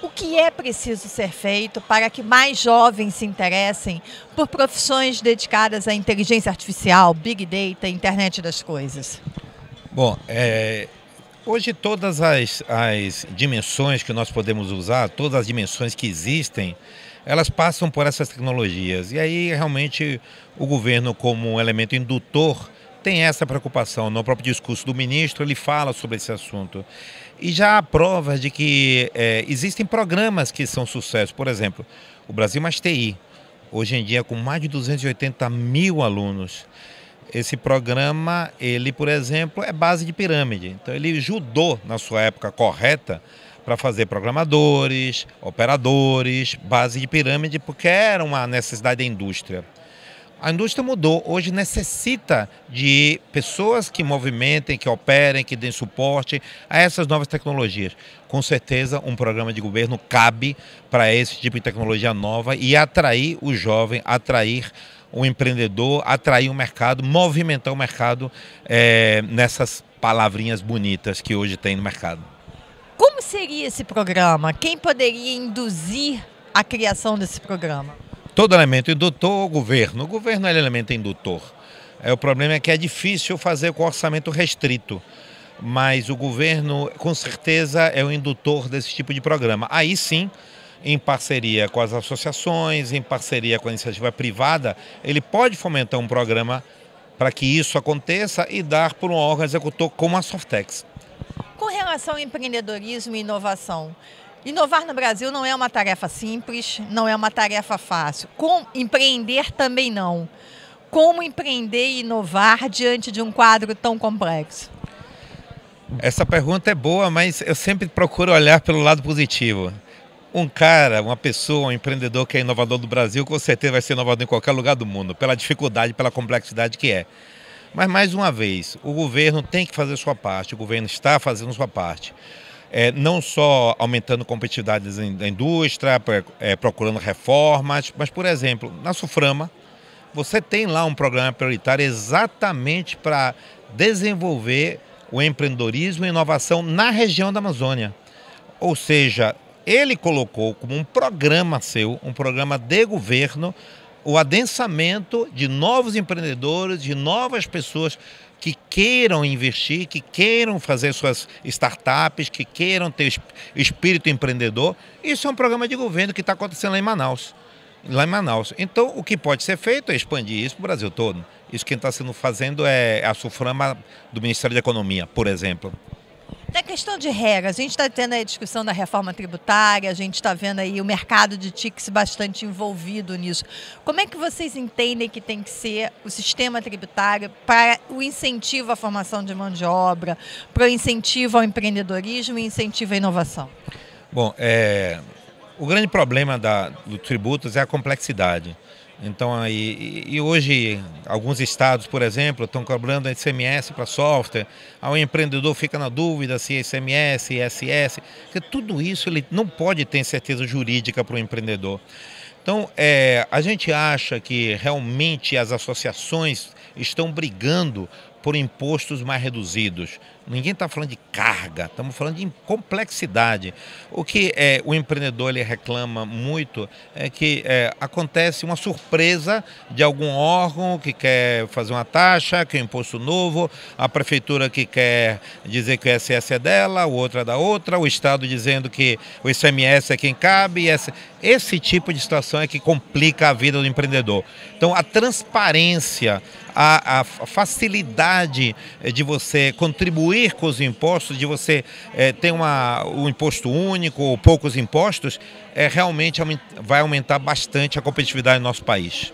O que é preciso ser feito para que mais jovens se interessem por profissões dedicadas à inteligência artificial, big data, internet das coisas? Bom, é, hoje todas as, as dimensões que nós podemos usar, todas as dimensões que existem, elas passam por essas tecnologias. E aí realmente o governo, como um elemento indutor tem essa preocupação. No próprio discurso do ministro, ele fala sobre esse assunto. E já há provas de que é, existem programas que são sucesso. Por exemplo, o Brasil Mais TI, hoje em dia com mais de 280 mil alunos. Esse programa, ele, por exemplo, é base de pirâmide. Então, ele ajudou, na sua época correta, para fazer programadores, operadores, base de pirâmide, porque era uma necessidade da indústria. A indústria mudou, hoje necessita de pessoas que movimentem, que operem, que deem suporte a essas novas tecnologias. Com certeza, um programa de governo cabe para esse tipo de tecnologia nova e atrair o jovem, atrair o empreendedor, atrair o mercado, movimentar o mercado é, nessas palavrinhas bonitas que hoje tem no mercado. Como seria esse programa? Quem poderia induzir a criação desse programa? todo elemento indutor, o governo. O governo é elemento indutor. É, o problema é que é difícil fazer com orçamento restrito, mas o governo, com certeza, é o indutor desse tipo de programa. Aí sim, em parceria com as associações, em parceria com a iniciativa privada, ele pode fomentar um programa para que isso aconteça e dar por um órgão executor como a Softex. Com relação ao empreendedorismo e inovação, Inovar no Brasil não é uma tarefa simples, não é uma tarefa fácil. Com empreender também não. Como empreender e inovar diante de um quadro tão complexo? Essa pergunta é boa, mas eu sempre procuro olhar pelo lado positivo. Um cara, uma pessoa, um empreendedor que é inovador do Brasil, com certeza vai ser inovador em qualquer lugar do mundo, pela dificuldade, pela complexidade que é. Mas mais uma vez, o governo tem que fazer sua parte, o governo está fazendo sua parte é, não só aumentando competitividade da indústria, é, procurando reformas, mas, por exemplo, na Suframa, você tem lá um programa prioritário exatamente para desenvolver o empreendedorismo e inovação na região da Amazônia. Ou seja, ele colocou como um programa seu, um programa de governo, o adensamento de novos empreendedores, de novas pessoas que queiram investir, que queiram fazer suas startups, que queiram ter espírito empreendedor. Isso é um programa de governo que está acontecendo lá em Manaus. Lá em Manaus. Então, o que pode ser feito é expandir isso para o Brasil todo. Isso que está sendo fazendo é a SUFRAMA do Ministério da Economia, por exemplo. Na é questão de regras, a gente está tendo a discussão da reforma tributária, a gente está vendo aí o mercado de TICs bastante envolvido nisso. Como é que vocês entendem que tem que ser o sistema tributário para o incentivo à formação de mão de obra, para o incentivo ao empreendedorismo e incentivo à inovação? Bom, é, o grande problema da, do tributos é a complexidade. Então, aí, e hoje, alguns estados, por exemplo, estão cobrando SMS para software, o empreendedor fica na dúvida se é SMS, ISS, porque tudo isso ele não pode ter certeza jurídica para o empreendedor. Então, é, a gente acha que realmente as associações estão brigando por impostos mais reduzidos. Ninguém está falando de carga, estamos falando de complexidade. O que é, o empreendedor ele reclama muito é que é, acontece uma surpresa de algum órgão que quer fazer uma taxa, que é um imposto novo, a prefeitura que quer dizer que o ISS é dela, o outro é da outra, o Estado dizendo que o ICMS é quem cabe. Esse, esse tipo de situação é que complica a vida do empreendedor. Então, a transparência a, a facilidade eh, de você contribuir com os impostos, de você é, ter uma, um imposto único ou poucos impostos, é, realmente vai aumentar bastante a competitividade do nosso país.